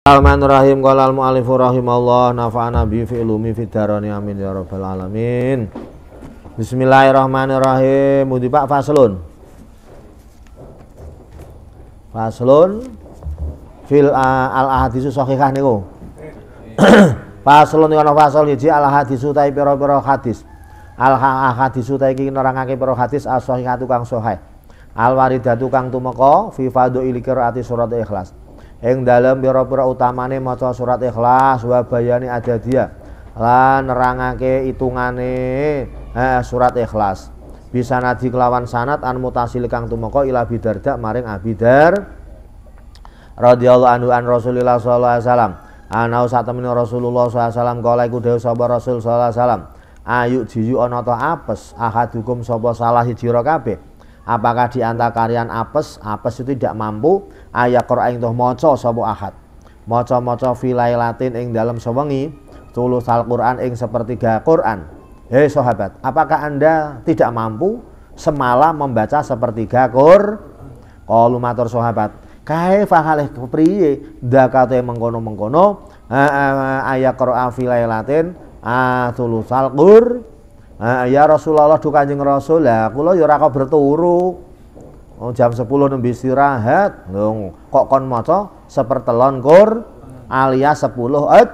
Bismillahirrahmanirrahim mu al rahim Allah Nafa'ana bi fi ilumi fi darani amin ya rabbal alamin Bismillahirrahmanirrahim Mudi Pak Faslun Faslun Fil al-ahadisu sahihah niku Faslun yang fasal yiji al-ahadisu tai pira-pira hadis Al-ahadisu tai iki nerangake pira hadis as-sahihah tukang sahih Al-waridatu kang tumeka fi ilikir ati surat ikhlas ing dalem pira-pira utamane maca surat ikhlas wa bayani dia, lan nerangake hitungane eh, surat ikhlas bisa nadi kelawan sanat an mutasil kang tumoko ila bidarda maring abidar radhiyallahu anhu an Rasulillah sallallahu alaihi wasallam ana satemene Rasulullah sallallahu alaihi wasallam kala iku dhewe sapa Rasul sallallahu alaihi wasallam ayu jiyu ana ta apes hukum sapa salah hijirokabe, kabeh apakah diantara antara kalian apes apes itu tidak mampu Ayat Qur'an tuh moco, sobu ahad moco filai latin ing dalam sewengi tulusal Quran ing sepertiga Quran hei sahabat apakah anda tidak mampu semalam membaca sepertiga Qur kalau matur sahabat kaifa fahalih kepriye dakate mengkono-mengkono latin tulus al Qur ya Rasulullah dukanjing Rasul lah kulo ya ora berturu Oh, jam 10 nembi istirahat. kok kon maca sepertelon kur alias 10 ad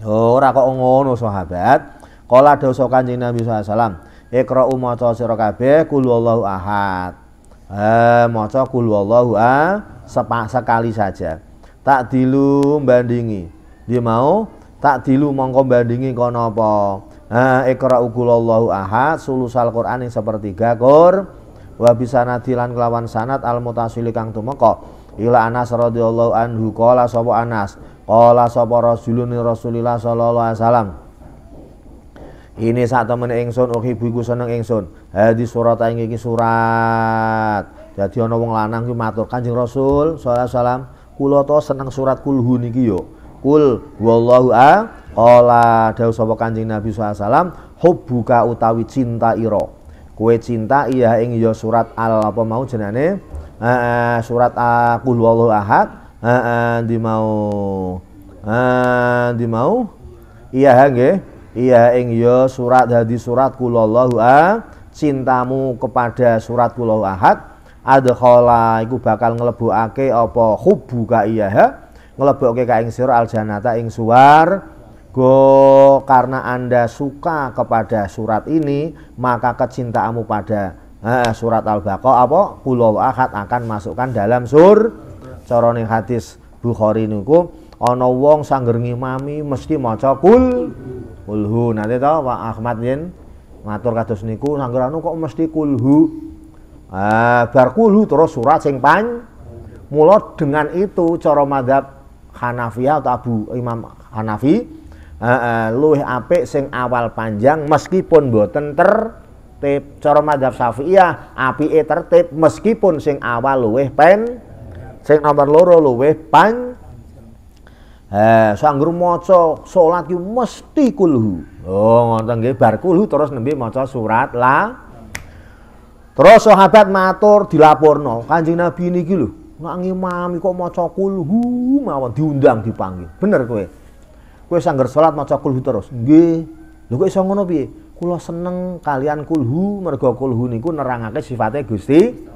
Oh, ora kok ngono sahabat. Kala dosa Kanjeng Nabi sallallahu alaihi wasallam. Iqra'u maca sira kabeh kul wallahu ahad. Eh, maca kul wallahu ah sepak sekali saja. Tak dilu bandingi. Dia mau tak dilu mongko bandingi kono apa? Eh, Iqra'u kul wallahu ahad sulusal Qur'an yang sepertiga Qur'an wa bisanati kelawan sanad al mutasili kang tumeka ila Anas radhiyallahu anhu qala sapa Anas qala sapa rasulun Rasulillah sallallahu alaihi wasallam ini saat temen ingsun uhibu iku seneng ingsun hadi surat ing iki surat jadi ana wong lanang ki matur Kanjeng Rasul sallallahu alaihi wasallam kula to seneng surat kulhu niki yo kul wallahu a qala dawuh sapa Kanjeng Nabi sallallahu alaihi wasallam hubbuka utawi cinta ira kue cinta iya ing yo iya surat al apa mau jenane uh, surat aku kul ahad uh, uh, di mau uh, di mau iya nggih iya ing yo iya surat hadi surat kul ah cintamu kepada surat kul ahad kola iku bakal ake apa hubu ka iya ake ka ing sir al janata ing suwar Go karena Anda suka kepada surat ini, maka kecintaanmu pada eh, surat Al-Baqarah apa pulau ahad akan masukkan dalam sur corone hadis bukhori niku ana wong sangger mesti maca kul kulhu nanti tau Pak Ahmad yen matur kados niku sangger anu kok mesti kulhu eh, bar kulhu terus surat sing pan mulut dengan itu cara madhab Hanafiya atau Abu Imam Hanafi Heeh, luwih apik sing awal panjang meskipun boten tertib. Cara mazhab Syafi'iyah apike tertib meskipun sing awal luwih pen sing nomor loro luwih pan Eh, sanggur maca salat ki mesti kulhu. Oh, ngoten nggih bar kulhu terus nembe maca surat la. Terus sahabat matur dilaporno, Kanjeng Nabi niki lho, nak mami kok maca kulhu mawon diundang dipanggil. Bener kowe. Kue sangger salat maca kulhu terus. Nggih. Lho kok iso ngono piye? Kula seneng kalian kulhu mergo kulhu niku nerangake sifatnya Gusti.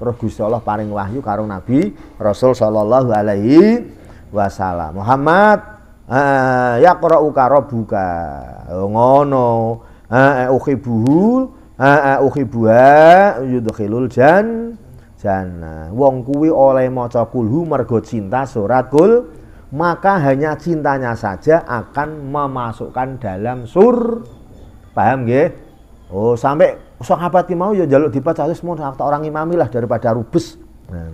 Terus Gusti Allah paring wahyu karo Nabi Rasul sallallahu alaihi wasallam. Muhammad Uh, ya qara'u karabuka oh, ngono uh, ukhibuhu uh, ukhibuha yudkhilul jan jan. wong kuwi oleh maca kulhu mergo cinta surat kul maka hanya cintanya saja akan memasukkan dalam sur paham gak? oh sampai sahabat mau ya jaluk dibaca terus mau orang imami lah daripada rubes nah,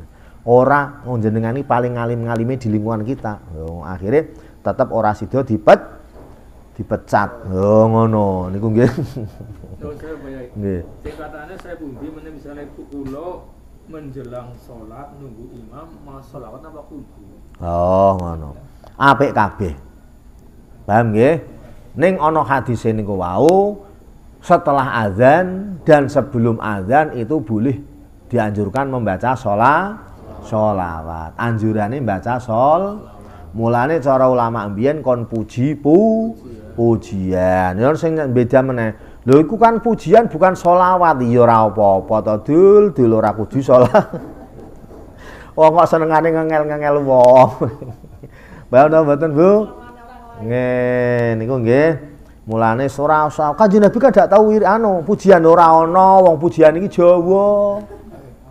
jenengan ini paling ngalim ngalimi di lingkungan kita oh, akhirnya tetap orang sido dipet dipecat oh ngono niku nggih nggih singkatane saya bumbi mana misalnya kula menjelang sholat nunggu imam mas apa kudu Oh, ngono. Apik kabeh. Paham nggih? Ning ana hadise niku wau setelah azan dan sebelum azan itu boleh dianjurkan membaca sholat sholawat anjurannya baca sol mulane cara ulama ambien kon puji pu pujian ya sing beda meneh lho iku kan pujian bukan sholawat ya ora apa-apa to dul dul ora kudu sholawat wong oh, kok senengane ngengel-ngengel wong. Bayang napa mboten, Bu? Nggih, niku nggih. Mulane ora usah. Kanjeng Nabi kan dak tau anu, pujian ora ana, wong pujian iki jowo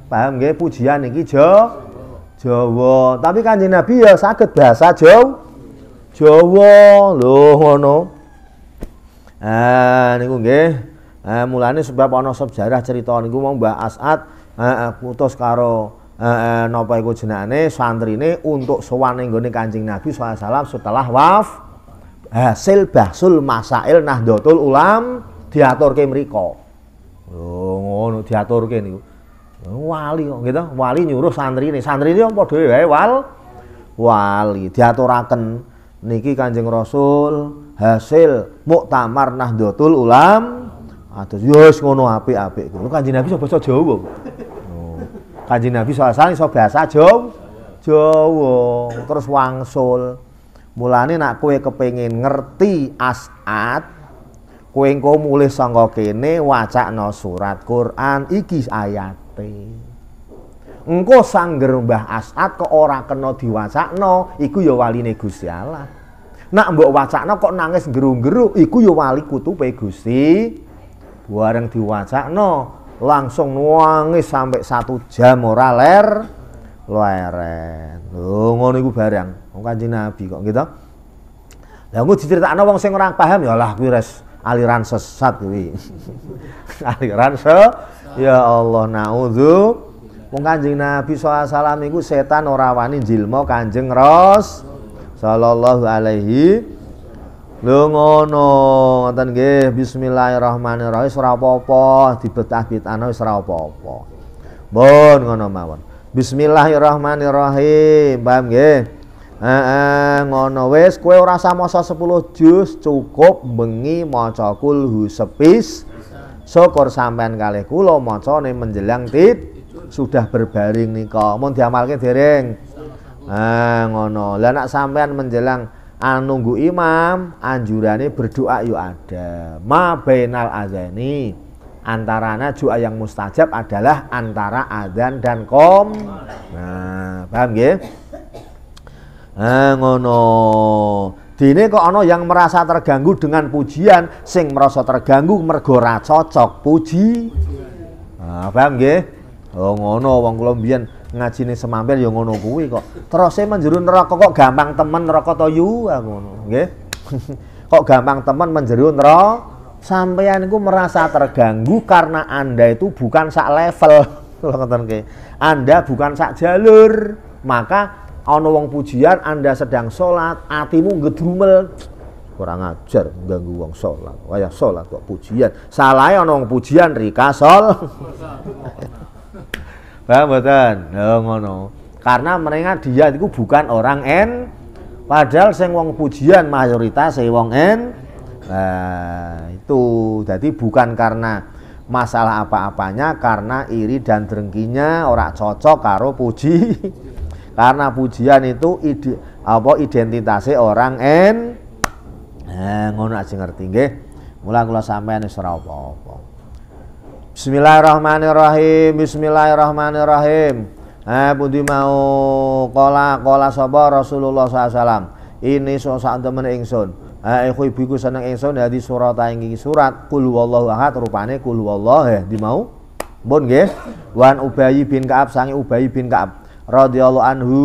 Paham nggih, pujian iki jowo jowo Tapi Kanjeng Nabi ya saged bahasa jowo jowo loh ngono. Ah niku nggih. Eh, mulane sebab ana sejarah cerita niku mau mbak As'ad eh, putus karo Eh, eh, napa iku santri santrine untuk sowan ning gone Kanjeng Nabi SAW setelah waf hasil bahsul masail nahdlatul ulam diaturke mriko. Oh ngono diaturke niku. Wali kok gitu, wali nyuruh santrine. Santrine padha wae wal wali diaturaken niki Kanjeng Rasul hasil muktamar Nahdlatul Ulam atus yo ngono ngono apik-apik. Kanjeng Nabi sapa Jawa kok. Kanjeng Nabi SAW iso bahasa Jawa. Jawa, terus wangsul. Mulane nak kowe kepengin ngerti as'ad, kowe engko mulih saka kene wacakno surat Quran iki ayate. Engko sangger Mbah As'ad kok ora kena diwacakno, iku ya waline Gusti Allah. Nak mbok wacakno kok nangis gerung geru iku ya wali kutupe Gusti. Bareng diwacakno, langsung nuangis sampai satu jam ora ler leren lho ngono iku barang wong kanjeng nabi kok gitu lah engko diceritakno wong sing ora paham ya lah kuwi res aliran sesat kuwi aliran se ya Allah naudzu wong kanjeng nabi sallallahu alaihi setan ora wani jilma kanjeng ros sallallahu alaihi Lho ngono, ngoten nggih bismillahirrahmanirrahim ora apa-apa, dibetah bitana wis ora apa-apa. Mun ngono mawon. Bismillahirrahmanirrahim, paham nggih? Heeh, ngono wis kowe ora samoso 10 juz, cukup bengi maca kulhu sepis. Syukur sampean kalih kula macane menjelang tit sudah berbaring nika. Mun diamalke dereng. Ah ngono. Lah nek sampean menjelang Anunggu imam anjurane berdoa yuk ada ma bainal azani antarana doa yang mustajab adalah antara azan dan kom nah paham nggih nah ngono dini kok ono yang merasa terganggu dengan pujian sing merasa terganggu mergora cocok puji nah paham gak? oh ngono wong kula nih semampir ya ngono kuwi kok. Terose menjeru neraka kok gampang temen neraka to aku ah, nggih. kok gampang temen menjeru neraka sampeyan iku merasa terganggu karena Anda itu bukan sak level. Anda bukan sak jalur. Maka ono wong pujian Anda sedang sholat atimu ngedrumel. Kurang ajar ganggu wong wah ya sholat kok pujian. Salahe ono wong pujian rika sholat Paham mboten? Lho ngono. Karena mereka dia itu bukan orang N padahal sing wong pujian mayoritas sing wong N. Nah, itu jadi bukan karena masalah apa-apanya karena iri dan drengkinya orang cocok karo puji karena pujian itu ide, apa identitasnya orang N nah, ngono aja ngerti nggih mulai kula sampean wis ora apa-apa Bismillahirrahmanirrahim Bismillahirrahmanirrahim Eh pundi mau kola kola sapa Rasulullah SAW ini sosak temen ingsun eh iku ibuku seneng ingsun dadi surat ing surat kul wallahu ahad rupane kul wallahu eh di mau bon nggih wan Ubayi bin Ka'ab sangi Ubayi bin Ka'ab radhiyallahu anhu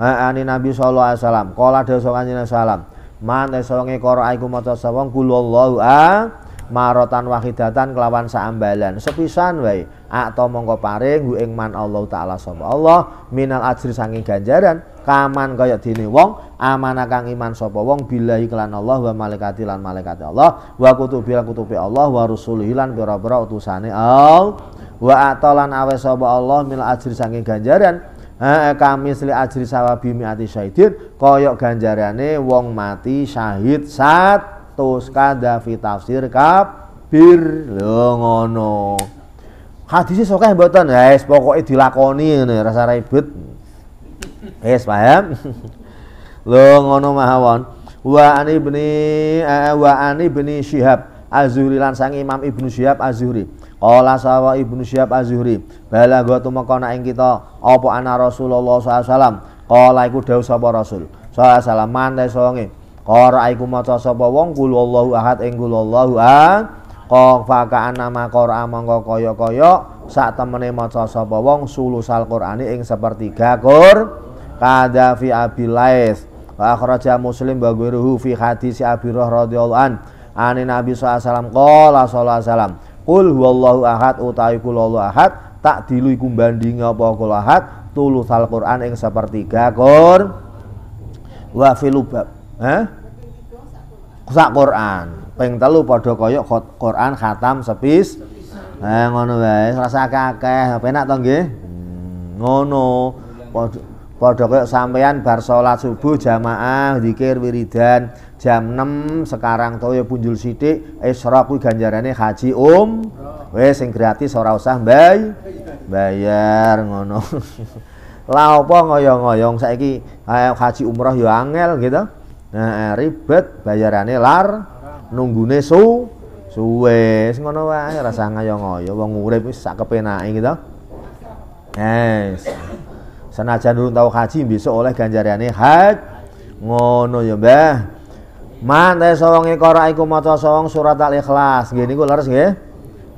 eh ani Nabi sallallahu alaihi wasallam kola dosa kanjeng Salam. Mantai songi qara iku maca sawang kul Allahu ahad marotan wahidatan kelawan saambalan sepisan wae atau mongko paring hu ing man Allah taala sapa Allah minal ajri sanging ganjaran kaman kaya dene wong amanah kang iman sapa wong billahi kelan Allah wa malaikati lan malaikat Allah wa kutubi lan kutubi Allah wa rusulihi lan pira-pira utusane Allah wa atolan awe sapa Allah minal ajri sanging ganjaran eh, kami sli ajri sawabi miati syahidin koyok ganjarane wong mati syahid sat atus kada fi tafsir kabir lho ngono yang sokeh ya yes, pokoknya dilakoni ini rasa ribet yes, paham lho ngono mahawan wa an ibni uh, wa an ibni syihab azuri lansang Imam Ibnu Syihab azuri Ola sawa Ibnu Syihab bala gua balagha mau ing kita opo ana Rasulullah saw kalau wasallam. Qala iku Rasul saw salam mantai songi Qara'a iku maca sapa wong kul wallahu ahad ing kul wallahu ahad. Qaf ka'anna ma qara'a mongko kaya-kaya sak temene maca sapa wong sulusal Qur'ani ing sepertiga Qur. Kada fi abilais. Wa akhraja Muslim wa ghairuhu fi hadis Abi radhiyallahu an. Ani Nabi sallallahu alaihi wasallam qala sallallahu alaihi wasallam Kul huwallahu ahad utawi kul wallahu ahad tak dilu iku banding apa kul ahad tulusal Qur'an ing sepertiga Qur. Wa fil bab. Hah? Eh? sak Quran. Ping telu padha kaya Quran khatam sepis. Eh ngono wae, rasa kakeh, penak to nggih? Hmm, ngono. Padha padha kaya sampean bar salat subuh jamaah zikir wiridan jam 6 sekarang toyo ya punjul sithik Isra kuwi ganjarane haji um. Wis sing gratis ora usah Bayar ngono. Lah apa ngoyong-ngoyong saiki haji umroh yo ya angel gitu. Nah, ribet bayarane lar nunggune su suwe. ngono wae rasa ngayo ngoyo wong urip wis sak kepenake gitu. Yes. Senajan durung tau haji besok oleh ganjarane haj. Ngono ya, Mbah. mantai teh sawang ikora iku maca sawang surat al-ikhlas. gini gue leres nggih.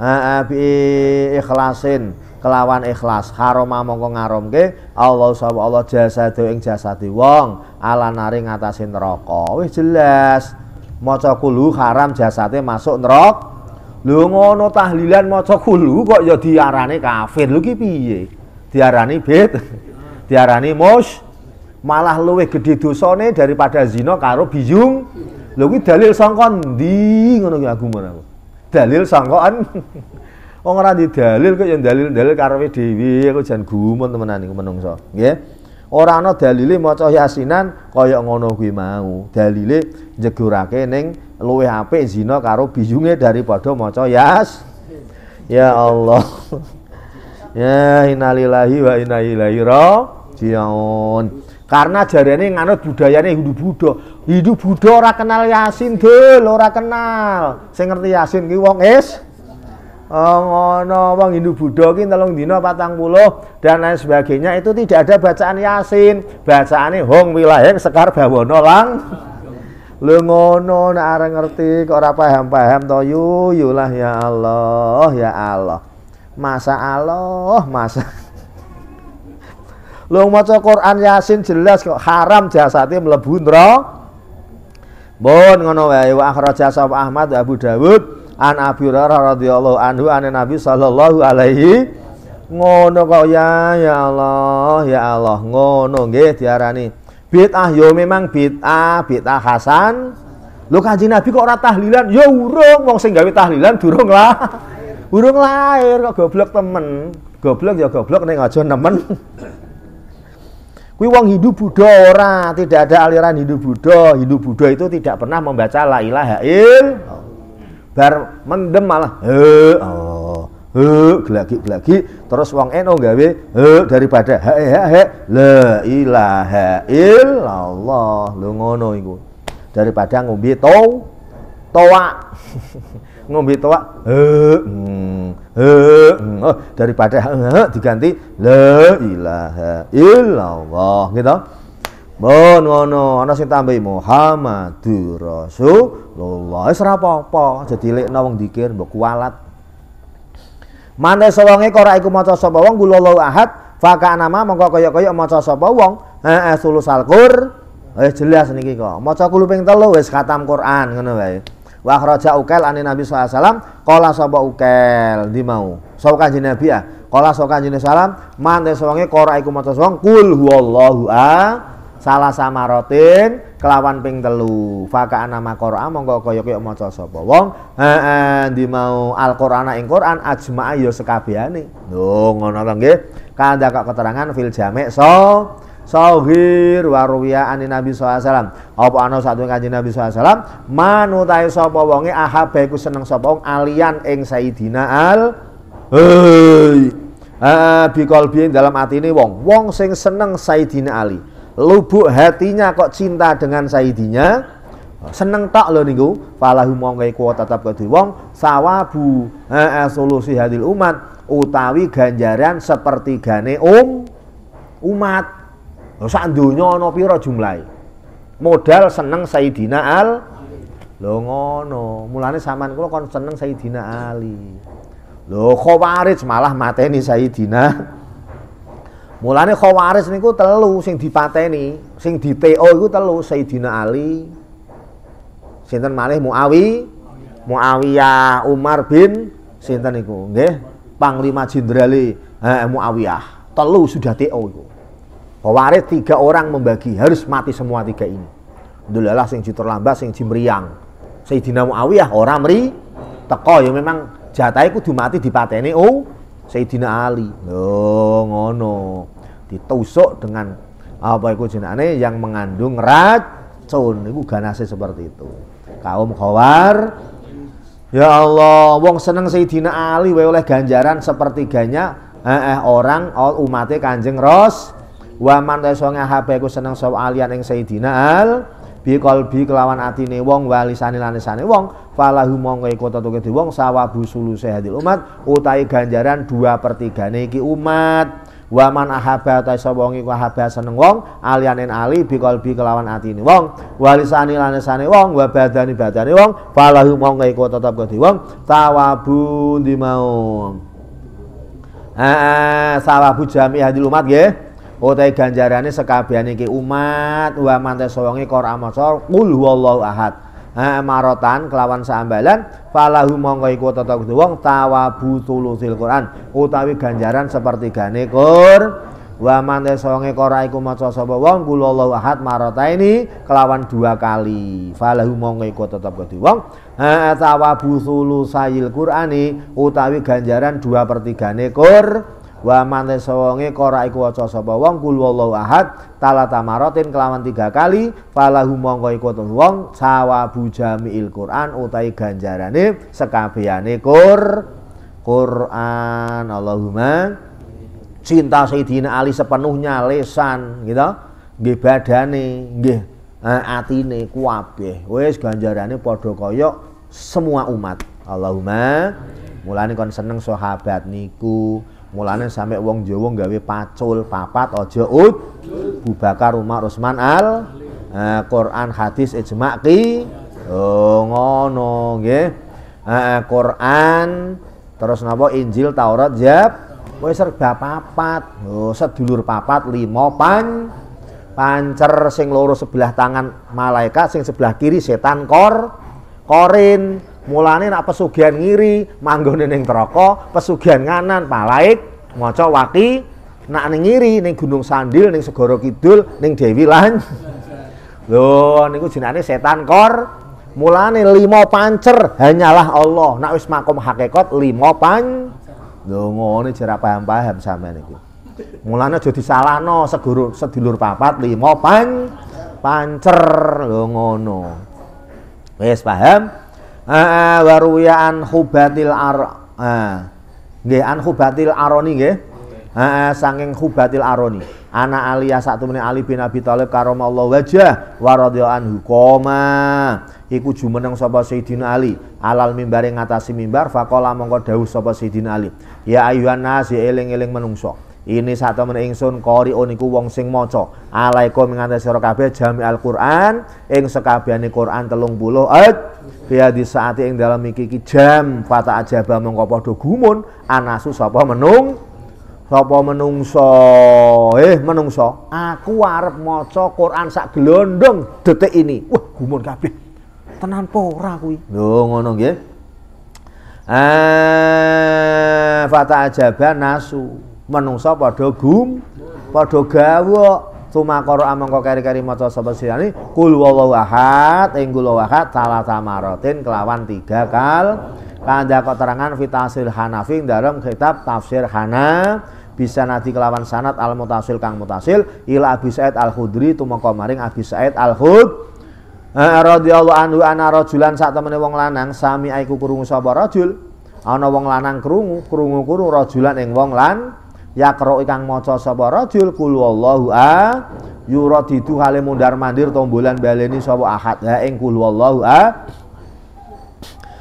Heeh, bi ikhlasin kelawan ikhlas haroma mongko ke Allah sapa Allah jasadu ing jasadi wong ala nari atasin rokok, wis jelas maca kulu haram jasate masuk nerok, lu ngono tahlilan maca kulu kok ya diarani kafir lu ki piye diarani bid diarani mus malah luwih gede dosone daripada zino karo biyung lu ki dalil sangka di ngono ki aku dalil sangkaan Wong oh, ora di dalil kok ya dalil-dalil karepe dewi, aku jangan gumun temenan iku menungso. Nggih. no ana dalile coba yasinan koyok ngono gue mau. Dalile njegurake ning luwih hp zino karo dari daripada maca yas. Ya Allah. ya inalillahi wa inna ilaihi rajiun. Karena jarene nganut budayane Hindu Buddha. Hindu Buddha ora kenal Yasin, Dul, ora kenal. Sing ngerti Yasin ki wong es Eh, ngono wong Hindu Buddha ki telung dina 40 dan lain sebagainya itu tidak ada bacaan Yasin, bacaane Hong Wilaheng Sekar Bawono lang. lu ngono nek areng ngerti kok ora paham-paham to yu yulah ya Allah ya Allah. Masa Allah, masa Lu maca Quran Yasin jelas kok haram jasati mlebu neraka. Bon ngono wae wa akhraja Ahmad wa Abu Dawud an Abi Hurairah radhiyallahu anhu an Nabi sallallahu alaihi ngono kok ya ya Allah ya Allah ngono nggih diarani bid'ah yo memang bid'ah bid'ah hasan lho kanjeng Nabi kok ora tahlilan yo ya, urung wong sing gawe tahlilan durung lah urung lahir kok goblok temen goblok ya goblok ning aja nemen Kui wong Hindu Buddha ora, tidak ada aliran Hindu Buddha. Hindu Buddha itu tidak pernah membaca la ilaha illallah bar mendem malah he oh he gelagi gelagi terus wong eno gawe he daripada he he he la ilaha illallah lu ngono iku daripada ngombe to toa ngombe toa he hmm, he hmm. oh, daripada he diganti la ilaha illallah gitu Bono, ngono ana sing tambahi Muhammadur Rasulullah. Wis ora apa-apa, aja wong dikir mbok kualat. Mane sewonge ora iku maca sapa wong kula ahad, faka nama mongko kaya-kaya maca sapa wong, heeh sulusal Qur. Wis eh, jelas niki kok. Maca kuluping telu wis khatam Quran ngono wae. Wa khraja ukel anin Nabi saw. alaihi wasallam ukel di Ukail ndi mau. Sapa kanjeng Nabi ah? Qala sapa kanjeng salam, mane sewonge ora iku maca sapa kul huwallahu salah sama rotin kelawan ping telu faka nama Qur'an mongko koyok kaya mau coba wong di mau al Quran ing Qur'an ayo ya sekabian nih lo ngono to nggih ada kak keterangan fil jami' so Sohir waruya ani Nabi SAW Apa ano satu kanji Nabi SAW Manutai bohongi aha ahabaiku seneng so wong Alian ing Sayyidina al Hei Bikol dalam hati ini wong Wong sing seneng Sayyidina Ali lubuk hatinya kok cinta dengan Saidinya seneng tak lho niku falahu mongke kuwa tetap kedhi wong sawabu eh, solusi hadil umat utawi ganjaran seperti gane um umat sak donya ana pira jumlahe modal seneng Sayyidina Al lho ngono mulane sampean kula kon seneng Sayyidina Ali lo khawarij malah mateni Sayyidina Mulane Khawaris niku telu sing dipateni, sing di TO iku telu Sayyidina Ali. Sinten malih Muawi? Muawiyah Umar bin sinten niku, nggih? Panglima Jenderali eh, Muawiyah. Telu sudah TO iku. Khawaris tiga orang membagi, harus mati semua tiga ini. Dulalah sing diterlambat, sing jimriyang. Sayyidina Muawiyah orang mri teko ya memang jatahe kudu mati dipateni oh Sayyidina Ali oh ngono ditusuk dengan apa itu jenane yang mengandung racun itu ganase seperti itu kaum khawar Ya Allah, wong seneng Sayyidina Ali wae oleh ganjaran sepertiganya eh, eh orang oh, umatnya Kanjeng Ros. Wa man tasonga HP ku seneng sapa alian ing Sayyidina Al bi qalbi kelawan atine wong wa lan lisane wong falahu mongko iku tetuke di wong sawabu suluse hadil umat utahe ganjaran 2/3 ne iki umat waman ahaba ta sapa wong iku ahaba seneng wong alianen ali biqalbi kelawan atine wong walisani lanesane wong wa badani badane wong falahu mongko iku tetep kudu wong tawabu di mau ah sawabu jami hadil umat nggih utai oh, ganjarane sekabian iki umat wa mantes sawonge qira maca qul huwallahu ahad marotan kelawan saambalan falahu mongko iku tata kudu wong tawabu tulusil Quran utawi ganjaran seperti ganekor, wa mante songe kora iku maca sapa wong kula Allahu ahad ini kelawan dua kali falahu mongko iku tetep kudu wong tawabu tulusil Qurani utawi ganjaran dua pertiga Qur wa mane sawonge kora iku waca sapa wong kul wallahu ahad talata maratin kelawan tiga kali falahu mongko iku wong sawabu jamiil Quran utai ganjarane sekabehane Qur Quran Allahumma cinta Sayyidina Ali sepenuhnya lesan gitu nggih badane nggih eh, atine kuabeh wis ganjarane padha kaya semua umat Allahumma mulane kon seneng sahabat niku Mulane sampe wong Jawa gawe pacul papat aja ud Bubakar Umar Usman Al eh, Quran hadis ijma ki oh, ngono nggih eh, Quran terus napa Injil Taurat jab wis serba papat oh sedulur papat lima pan pancer sing loro sebelah tangan malaikat sing sebelah kiri setan kor korin Mulane nak pesugihan ngiri manggone ning neraka, pesugihan nganan palaik maca waki, nak ning ngiri ning Gunung Sandil ning segoro Kidul ning Dewi Lan. Lho niku jenenge setan kor. Mulane lima pancer hanyalah Allah. Nak wis makom hakikat lima pan. Lho ngene jera paham-paham sampean iki. Mulane aja disalahno seguru sedulur papat lima pan pancer lho ngono. Wis paham? Ah waruya an hubatil ar. Ah. an hubatil aroni ge Ah sanging hubatil aroni. Ana alias satu temene Ali bin Abi Thalib allah wajah wa radhiyallahu anhu koma. Iku jumeneng sapa Sayyidina Ali alal mimbare ngatasi mimbar fakola mongko dawuh sapa Sayyidina Ali. Ya ayuhan si ya eling-eling menungso ini satu men ingsun qariun iku wong sing maca alaikum nganti sira kabeh jami Al-Qur'an ing sekabehane Qur'an 30 ayat biadi saati ing dalam iki iki jam fata ajaba mengko padha gumun anasu sapa menung sapa menungso eh menungso aku arep maca Qur'an sak gelondong detik ini wah gumun kabeh tenan po ora kuwi lho ngono nggih Ah, fata ajaba nasu menungso padha gum padha cuma sumakara amangka kari-kari maca sapa sirani kul wallahu ahad ing kula ahad salah kelawan tiga kal kanda keterangan fitasil hanafi dalam kitab tafsir hana bisa nanti kelawan sanat al mutasil kang mutasil ila abi said al khudri tumeka maring abi said al khud radhiyallahu anhu ana rajulan sak temene wong lanang sami aiku krungu sapa rajul ana wong lanang krungu krungu krungu rajulan ing wong lan Yaqra kang maca sapa rajul qul wallahu a yuradidu hale mundar mandir tombolan baleni sapa ahad ya ing qul wallahu a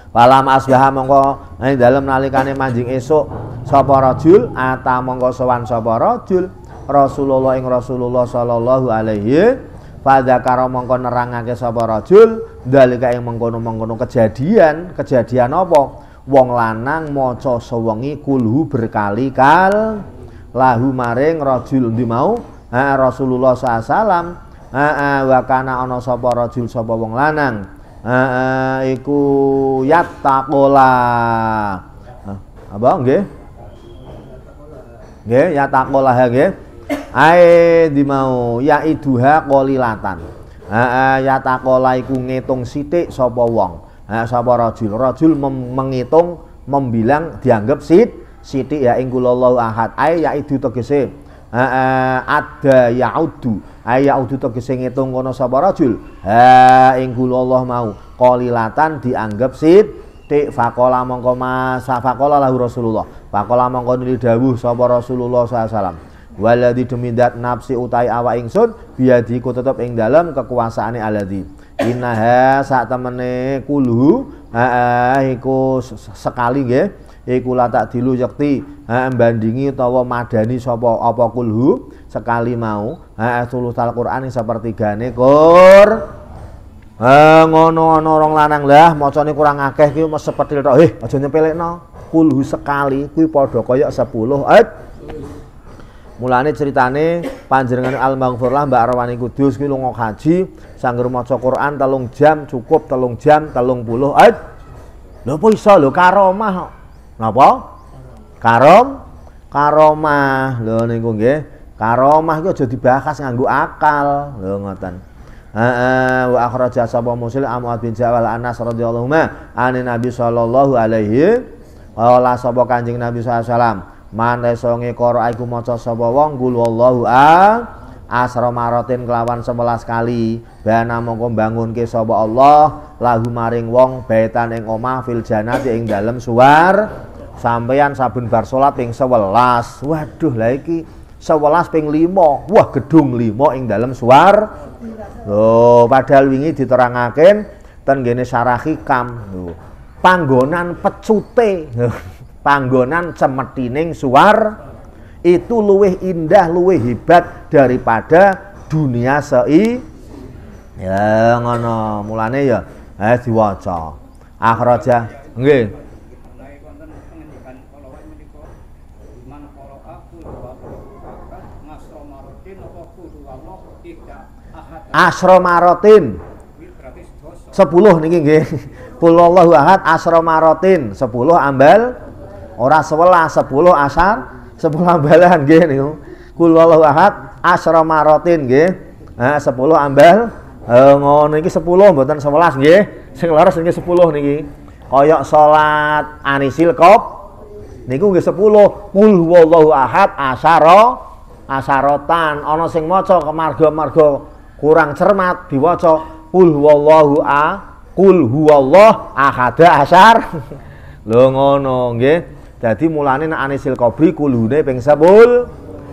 Walam asbaha mongko ini dalam nalikane manjing esok sapa rajul ata mongko sowan sapa rajul Rasulullah ing Rasulullah sallallahu alaihi karo mongko nerangake sapa rajul dalika ing mengkono-mengkono kejadian, kejadian apa? Wong lanang maca sewengi kulhu berkali-kali lahu maring rajul ndi mau ha Rasulullah SAW wakana ono kana ana sapa rajul sapa wong lanang ha iku yattaqola apa nggih nggih yattaqola nggih ae di mau ya iduha qalilatan ha yattaqola iku ngitung sithik sapa wong ha sapa rajul rajul mem- menghitung membilang dianggap sit sithik ya ing kula Allah ahad ai ya idu tegese ada yaudu ai yaudu tegese ngitung kono sapa rajul ha ing kula Allah mau qalilatan dianggap sid tik fakola mongko masa fakola lahu Rasulullah fakola mongko nuli dawuh sapa Rasulullah SAW wala demi dat nafsi utai awa ingsun biadiku tetep ing dalem kekuasaane aladhi innaha saat temene kulhu iku sekali nggih iku la tak dilu yakti ha bandingi utawa madani sapa apa kulhu sekali mau ha sulutal Quran seperti gane Qur ha ngono ana orang lanang lah macane kurang akeh ki seperti tok eh aja nyepelekno kulhu sekali kuwi padha kaya 10 ayat Mulane ceritane panjenengan Al-Maghfur lah Mbak Arwani Kudus kuwi lunga haji, sangger maca Quran telung jam, cukup telung jam, telung puluh ayat. Lho apa iso lho karomah Napa? Karom. Karomah. Lho niku nggih. Karomah iki aja dibahas nganggo akal. Lho ngoten. Heeh, wa akhraja sapa musil Amr bin Ja'wal Anas radhiyallahu ma anin Nabi sallallahu alaihi wala sapa Kanjeng Nabi sallallahu alaihi wasallam. Man songe qara iku maca sapa wong kul wallahu a asra marotin kelawan 11 kali bana mongko ke sobo Allah lagu maring wong baitan ing omah fil jannati ing dalem suwar sampeyan sabun bar salat ping 11 waduh lah iki 11 ping 5 wah gedung 5 ing dalam suar loh padahal wingi diterangaken ten gene sarah hikam Loh. panggonan pecute panggonan cemetining suar itu luwih indah luwih hebat daripada dunia sei ya ngono mulane ya eh diwaca akhraja ya. nggih Asro Marotin, sepuluh niki nggih pulau ahad Marotin sepuluh ambal ora sebelah sepuluh asar sepuluh ambalan gini pulau kulullahu ahad asromarotin Marotin nah, sepuluh ambal eh, ngono ini sepuluh buatan sebelas nggih sing leres niki sepuluh nih, koyok sholat anisil kop niku gini sepuluh kul wallahu ahad asaro asarotan ono sing mojo kemargo margo kurang cermat diwaca kul huwallahu a kul huwallah ahada asar lho ngono nggih dadi mulane nek anisil kobri kulhune ping 10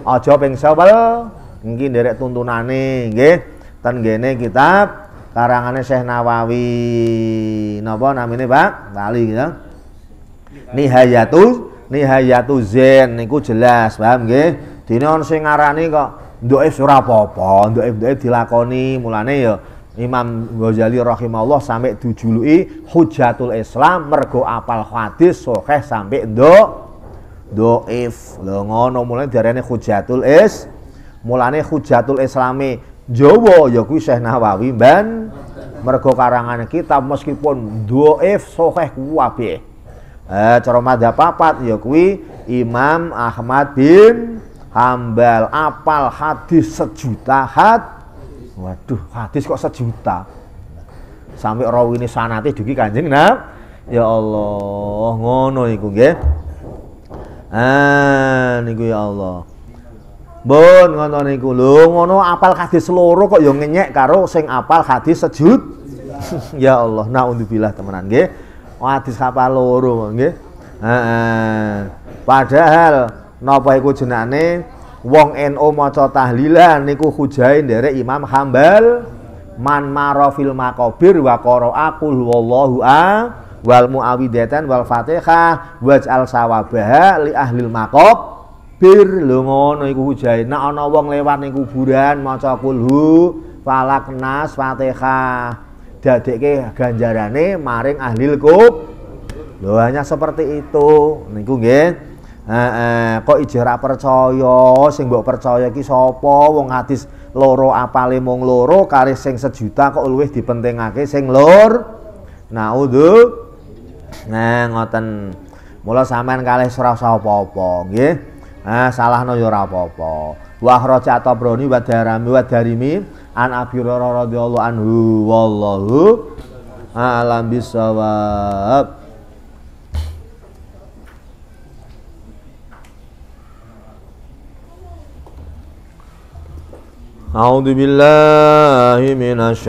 aja ping 10 iki nderek tuntunane nggih ten gene kitab karangane Syekh Nawawi napa namine Pak bali ya Nihayatu Nihayatu Zen niku jelas paham nggih dene ono sing ngarani kok doif sura apa-apa, doif doif dilakoni mulane ya Imam Ghazali rahimahullah sampai dijuluki hujatul Islam mergo apal hadis sokeh sampai do doif lo ngono mulane diarani hujatul is mulane hujatul islami Jawa ya kuwi Syekh Nawawi ban mergo karangan kita meskipun doif sokeh kuwabe eh cara madhab papat ya kuwi Imam Ahmad bin hambal apal hadis sejuta had waduh hadis kok sejuta sampai rawi ini sanati juga kanjeng nah ya Allah ngono iku nggih ah niku ya Allah bon ngono niku lho ngono apal hadis seluruh kok ya ngenyek karo sing apal hadis sejut ya Allah naudzubillah temenan nggih hadis apal loro nggih heeh padahal napa iku jenane wong NU maca tahlilan niku hujai dari Imam Hambal man marafil makabir wa qara'a qul wallahu a wal muawidatan wal fatihah al sawabaha li ahlil makob bir lho ngono iku hujai nek ana wong lewat ning kuburan maca kulhu falak nas fatihah dadekke ganjarane maring ahlil kub lho hanya seperti itu niku nggih Heeh, kok ijeh ra percaya, sing mbok percaya ki sapa? Wong hadis loro apale mung loro kare sing sejuta kok luwih dipentingake sing lor. Naudzu. Nah, ngoten. Mula sampean kalih ora usah apa-apa, nggih. Ah, salahno ya ora apa-apa. Wa khraja Tabrani wa Darimi wa Darimi an Abi radhiyallahu anhu wallahu a'lam bisawab. أعوذ بالله من الشيطان